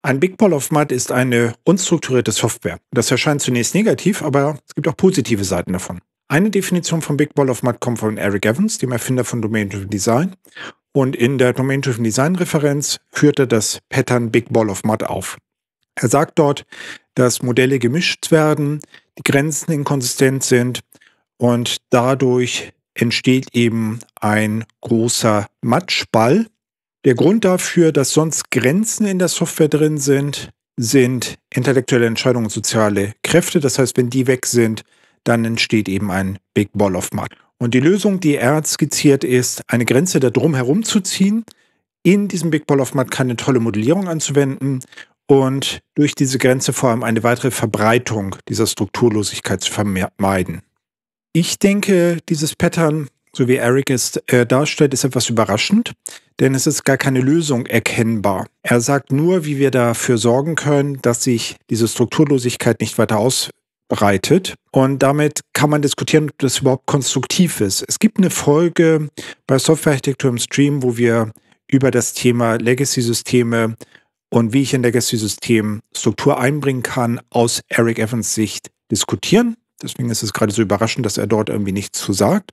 Ein Big Ball of Mud ist eine unstrukturierte Software. Das erscheint zunächst negativ, aber es gibt auch positive Seiten davon. Eine Definition von Big Ball of Mud kommt von Eric Evans, dem Erfinder von Domain-Driven Design. Und in der Domain-Driven Design-Referenz führt er das Pattern Big Ball of Mud auf. Er sagt dort, dass Modelle gemischt werden, die Grenzen inkonsistent sind und dadurch entsteht eben ein großer Matschball, der Grund dafür, dass sonst Grenzen in der Software drin sind, sind intellektuelle Entscheidungen, und soziale Kräfte. Das heißt, wenn die weg sind, dann entsteht eben ein Big Ball of Mud. Und die Lösung, die er skizziert, ist, eine Grenze da drum herum zu ziehen, in diesem Big Ball of Mud keine tolle Modellierung anzuwenden und durch diese Grenze vor allem eine weitere Verbreitung dieser Strukturlosigkeit zu vermeiden. Ich denke, dieses Pattern so wie Eric es äh, darstellt, ist etwas überraschend, denn es ist gar keine Lösung erkennbar. Er sagt nur, wie wir dafür sorgen können, dass sich diese Strukturlosigkeit nicht weiter ausbreitet. Und damit kann man diskutieren, ob das überhaupt konstruktiv ist. Es gibt eine Folge bei Softwarearchitektur im Stream, wo wir über das Thema Legacy-Systeme und wie ich in legacy system Struktur einbringen kann, aus Eric Evans Sicht diskutieren. Deswegen ist es gerade so überraschend, dass er dort irgendwie nichts zu sagt.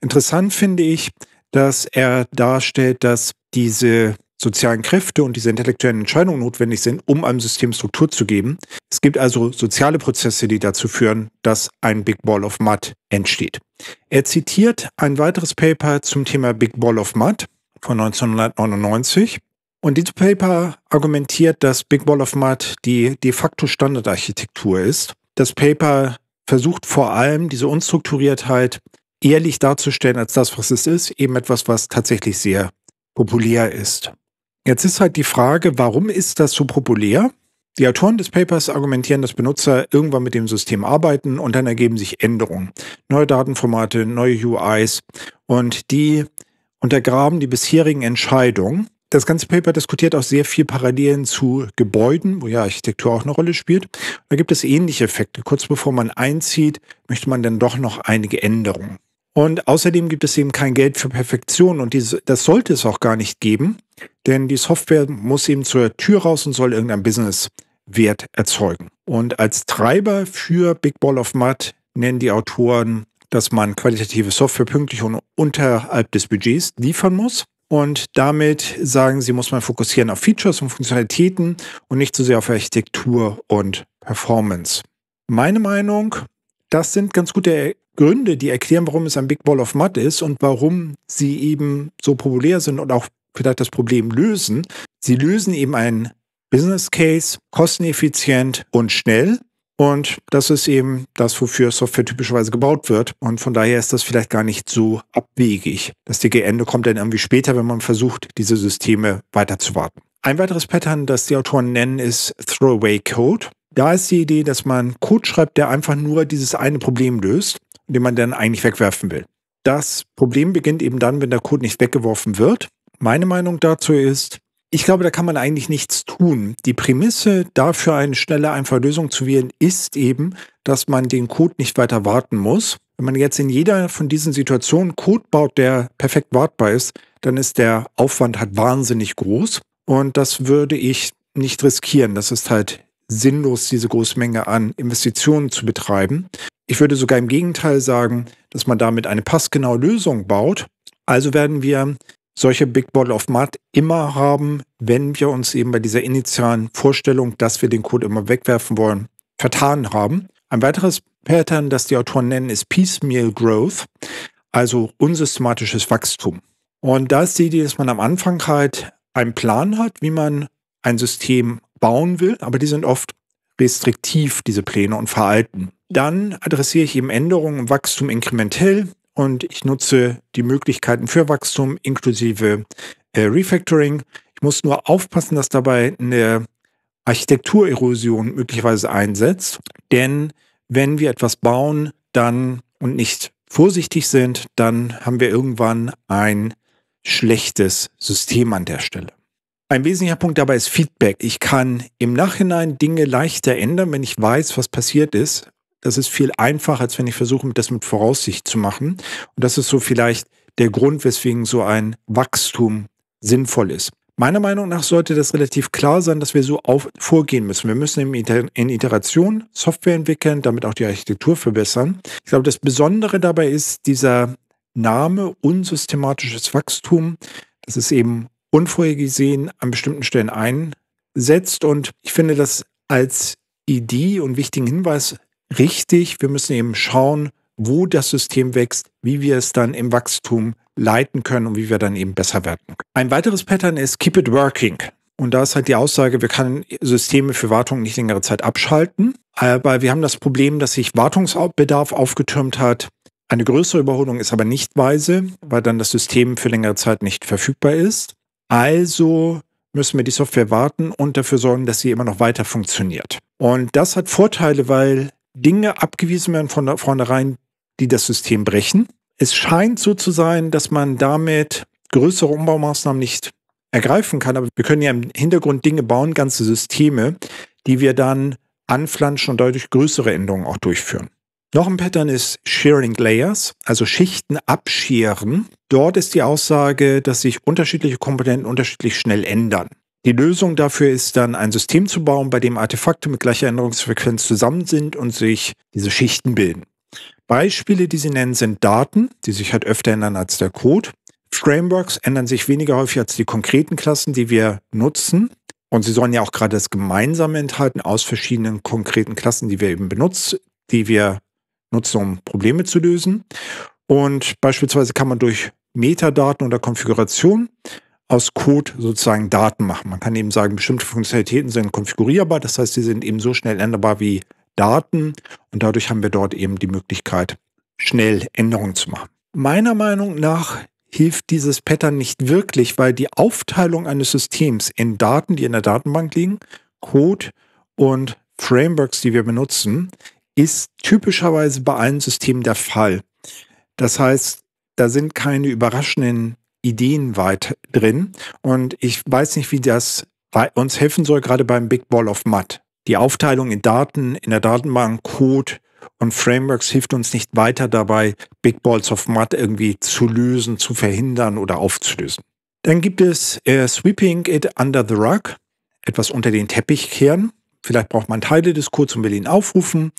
Interessant finde ich, dass er darstellt, dass diese sozialen Kräfte und diese intellektuellen Entscheidungen notwendig sind, um einem System Struktur zu geben. Es gibt also soziale Prozesse, die dazu führen, dass ein Big Ball of Mud entsteht. Er zitiert ein weiteres Paper zum Thema Big Ball of Mud von 1999. Und dieses Paper argumentiert, dass Big Ball of Mud die de facto Standardarchitektur ist. Das Paper versucht vor allem, diese Unstrukturiertheit ehrlich darzustellen als das, was es ist, eben etwas, was tatsächlich sehr populär ist. Jetzt ist halt die Frage, warum ist das so populär? Die Autoren des Papers argumentieren, dass Benutzer irgendwann mit dem System arbeiten und dann ergeben sich Änderungen. Neue Datenformate, neue UIs und die untergraben die bisherigen Entscheidungen. Das ganze Paper diskutiert auch sehr viel Parallelen zu Gebäuden, wo ja Architektur auch eine Rolle spielt. Da gibt es ähnliche Effekte. Kurz bevor man einzieht, möchte man dann doch noch einige Änderungen. Und außerdem gibt es eben kein Geld für Perfektion und dies, das sollte es auch gar nicht geben, denn die Software muss eben zur Tür raus und soll irgendein Businesswert erzeugen. Und als Treiber für Big Ball of Mud nennen die Autoren, dass man qualitative Software pünktlich und unterhalb des Budgets liefern muss. Und damit sagen sie, muss man fokussieren auf Features und Funktionalitäten und nicht so sehr auf Architektur und Performance. Meine Meinung, das sind ganz gute Gründe, die erklären, warum es ein Big Ball of Mud ist und warum sie eben so populär sind und auch vielleicht das Problem lösen. Sie lösen eben ein Business Case, kosteneffizient und schnell. Und das ist eben das, wofür Software typischerweise gebaut wird. Und von daher ist das vielleicht gar nicht so abwegig. Das dicke Ende kommt dann irgendwie später, wenn man versucht, diese Systeme weiterzuwarten. Ein weiteres Pattern, das die Autoren nennen, ist Throwaway Code. Da ist die Idee, dass man Code schreibt, der einfach nur dieses eine Problem löst den man dann eigentlich wegwerfen will. Das Problem beginnt eben dann, wenn der Code nicht weggeworfen wird. Meine Meinung dazu ist, ich glaube, da kann man eigentlich nichts tun. Die Prämisse dafür, eine schnelle, einfache Lösung zu wählen, ist eben, dass man den Code nicht weiter warten muss. Wenn man jetzt in jeder von diesen Situationen Code baut, der perfekt wartbar ist, dann ist der Aufwand halt wahnsinnig groß. Und das würde ich nicht riskieren. Das ist halt sinnlos, diese große Menge an Investitionen zu betreiben. Ich würde sogar im Gegenteil sagen, dass man damit eine passgenaue Lösung baut. Also werden wir solche Big Bottle of Mud immer haben, wenn wir uns eben bei dieser initialen Vorstellung, dass wir den Code immer wegwerfen wollen, vertan haben. Ein weiteres Pattern, das die Autoren nennen, ist Piecemeal Growth, also unsystematisches Wachstum. Und da ist die Idee, dass man am Anfang halt einen Plan hat, wie man ein System bauen will, aber die sind oft restriktiv, diese Pläne, und veralten. Dann adressiere ich eben Änderungen im Wachstum inkrementell und ich nutze die Möglichkeiten für Wachstum inklusive äh, Refactoring. Ich muss nur aufpassen, dass dabei eine Architekturerosion möglicherweise einsetzt, denn wenn wir etwas bauen, dann und nicht vorsichtig sind, dann haben wir irgendwann ein schlechtes System an der Stelle. Ein wesentlicher Punkt dabei ist Feedback. Ich kann im Nachhinein Dinge leichter ändern, wenn ich weiß, was passiert ist, das ist viel einfacher, als wenn ich versuche, das mit Voraussicht zu machen. Und das ist so vielleicht der Grund, weswegen so ein Wachstum sinnvoll ist. Meiner Meinung nach sollte das relativ klar sein, dass wir so auf, vorgehen müssen. Wir müssen in Iteration Software entwickeln, damit auch die Architektur verbessern. Ich glaube, das Besondere dabei ist dieser Name unsystematisches Wachstum. dass es eben unvorhergesehen an bestimmten Stellen einsetzt. Und ich finde das als Idee und wichtigen Hinweis richtig. Wir müssen eben schauen, wo das System wächst, wie wir es dann im Wachstum leiten können und wie wir dann eben besser werden können. Ein weiteres Pattern ist Keep it working. Und da ist halt die Aussage, wir können Systeme für Wartung nicht längere Zeit abschalten. Aber wir haben das Problem, dass sich Wartungsbedarf aufgetürmt hat. Eine größere Überholung ist aber nicht weise, weil dann das System für längere Zeit nicht verfügbar ist. Also müssen wir die Software warten und dafür sorgen, dass sie immer noch weiter funktioniert. Und das hat Vorteile, weil Dinge abgewiesen werden von vornherein, die das System brechen. Es scheint so zu sein, dass man damit größere Umbaumaßnahmen nicht ergreifen kann, aber wir können ja im Hintergrund Dinge bauen, ganze Systeme, die wir dann anflanschen und deutlich größere Änderungen auch durchführen. Noch ein Pattern ist Shearing Layers, also Schichten abscheren. Dort ist die Aussage, dass sich unterschiedliche Komponenten unterschiedlich schnell ändern. Die Lösung dafür ist dann, ein System zu bauen, bei dem Artefakte mit gleicher Änderungsfrequenz zusammen sind und sich diese Schichten bilden. Beispiele, die sie nennen, sind Daten, die sich halt öfter ändern als der Code. Frameworks ändern sich weniger häufig als die konkreten Klassen, die wir nutzen. Und sie sollen ja auch gerade das Gemeinsame enthalten aus verschiedenen konkreten Klassen, die wir eben benutzen, die wir nutzen, um Probleme zu lösen. Und beispielsweise kann man durch Metadaten oder Konfiguration aus Code sozusagen Daten machen. Man kann eben sagen, bestimmte Funktionalitäten sind konfigurierbar, das heißt, sie sind eben so schnell änderbar wie Daten und dadurch haben wir dort eben die Möglichkeit, schnell Änderungen zu machen. Meiner Meinung nach hilft dieses Pattern nicht wirklich, weil die Aufteilung eines Systems in Daten, die in der Datenbank liegen, Code und Frameworks, die wir benutzen, ist typischerweise bei allen Systemen der Fall. Das heißt, da sind keine überraschenden Ideen weit drin. Und ich weiß nicht, wie das uns helfen soll, gerade beim Big Ball of Mud. Die Aufteilung in Daten, in der Datenbank, Code und Frameworks hilft uns nicht weiter dabei, Big Balls of Mud irgendwie zu lösen, zu verhindern oder aufzulösen. Dann gibt es äh, Sweeping It Under the Rug, etwas unter den Teppich kehren. Vielleicht braucht man Teile des Codes und will ihn aufrufen.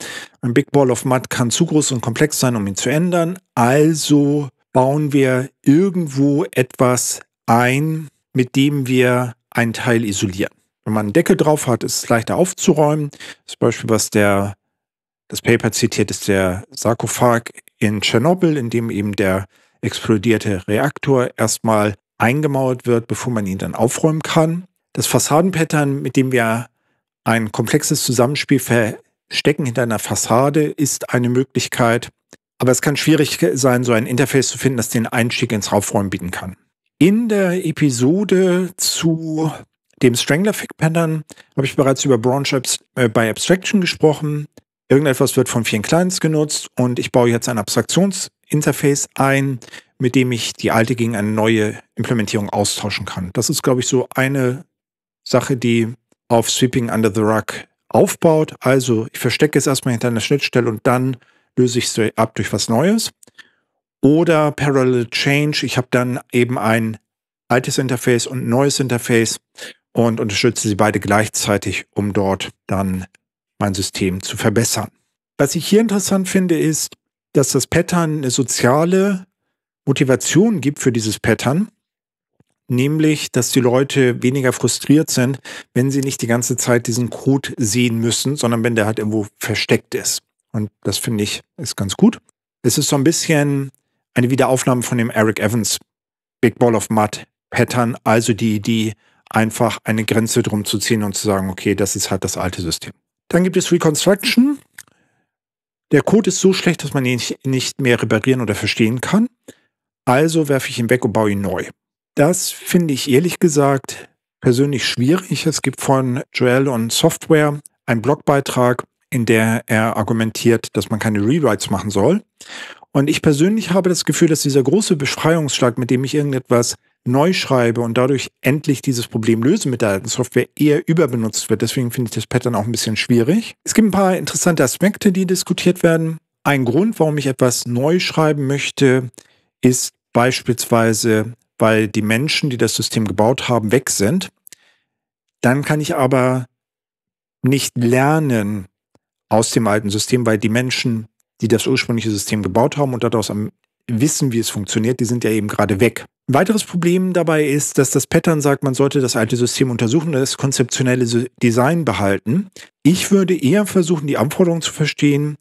Ein Big Ball of Mud kann zu groß und komplex sein, um ihn zu ändern. Also bauen wir irgendwo etwas ein, mit dem wir einen Teil isolieren. Wenn man einen Deckel drauf hat, ist es leichter aufzuräumen. Das Beispiel, was der, das Paper zitiert, ist der Sarkophag in Tschernobyl, in dem eben der explodierte Reaktor erstmal eingemauert wird, bevor man ihn dann aufräumen kann. Das Fassadenpattern, mit dem wir ein komplexes Zusammenspiel verstecken hinter einer Fassade, ist eine Möglichkeit, aber es kann schwierig sein, so ein Interface zu finden, das den Einstieg ins Raufräumen bieten kann. In der Episode zu dem Strangler Fig Pattern habe ich bereits über Branch Abs äh, bei Abstraction gesprochen. Irgendetwas wird von vielen Clients genutzt und ich baue jetzt ein Abstraktionsinterface ein, mit dem ich die alte gegen eine neue Implementierung austauschen kann. Das ist, glaube ich, so eine Sache, die auf Sweeping Under the Rug aufbaut. Also ich verstecke es erstmal hinter einer Schnittstelle und dann löse ich es ab durch was Neues. Oder Parallel Change, ich habe dann eben ein altes Interface und ein neues Interface und unterstütze sie beide gleichzeitig, um dort dann mein System zu verbessern. Was ich hier interessant finde, ist, dass das Pattern eine soziale Motivation gibt für dieses Pattern, nämlich, dass die Leute weniger frustriert sind, wenn sie nicht die ganze Zeit diesen Code sehen müssen, sondern wenn der halt irgendwo versteckt ist. Und das finde ich ist ganz gut. Es ist so ein bisschen eine Wiederaufnahme von dem Eric Evans Big Ball of Mud Pattern, also die Idee, einfach eine Grenze drum zu ziehen und zu sagen, okay, das ist halt das alte System. Dann gibt es Reconstruction. Der Code ist so schlecht, dass man ihn nicht mehr reparieren oder verstehen kann. Also werfe ich ihn weg und baue ihn neu. Das finde ich ehrlich gesagt persönlich schwierig. Es gibt von Joel und Software einen Blogbeitrag, in der er argumentiert, dass man keine Rewrites machen soll. Und ich persönlich habe das Gefühl, dass dieser große Befreiungsschlag, mit dem ich irgendetwas neu schreibe und dadurch endlich dieses Problem löse mit der alten Software, eher überbenutzt wird. Deswegen finde ich das Pattern auch ein bisschen schwierig. Es gibt ein paar interessante Aspekte, die diskutiert werden. Ein Grund, warum ich etwas neu schreiben möchte, ist beispielsweise, weil die Menschen, die das System gebaut haben, weg sind. Dann kann ich aber nicht lernen, aus dem alten System, weil die Menschen, die das ursprüngliche System gebaut haben und daraus am wissen, wie es funktioniert, die sind ja eben gerade weg. Ein weiteres Problem dabei ist, dass das Pattern sagt, man sollte das alte System untersuchen und das konzeptionelle Design behalten. Ich würde eher versuchen, die Anforderungen zu verstehen,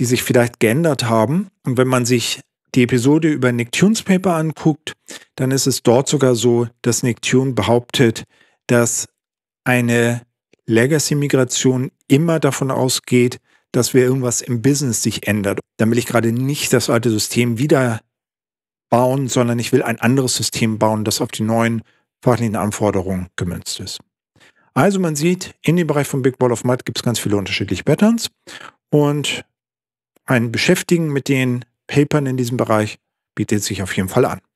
die sich vielleicht geändert haben. Und wenn man sich die Episode über Nicktunes Paper anguckt, dann ist es dort sogar so, dass Nicktoon behauptet, dass eine Legacy-Migration immer davon ausgeht, dass wir irgendwas im Business sich ändert. Dann will ich gerade nicht das alte System wieder bauen, sondern ich will ein anderes System bauen, das auf die neuen fachlichen Anforderungen gemünzt ist. Also man sieht, in dem Bereich von Big Ball of Mud gibt es ganz viele unterschiedliche Patterns und ein Beschäftigen mit den Papern in diesem Bereich bietet sich auf jeden Fall an.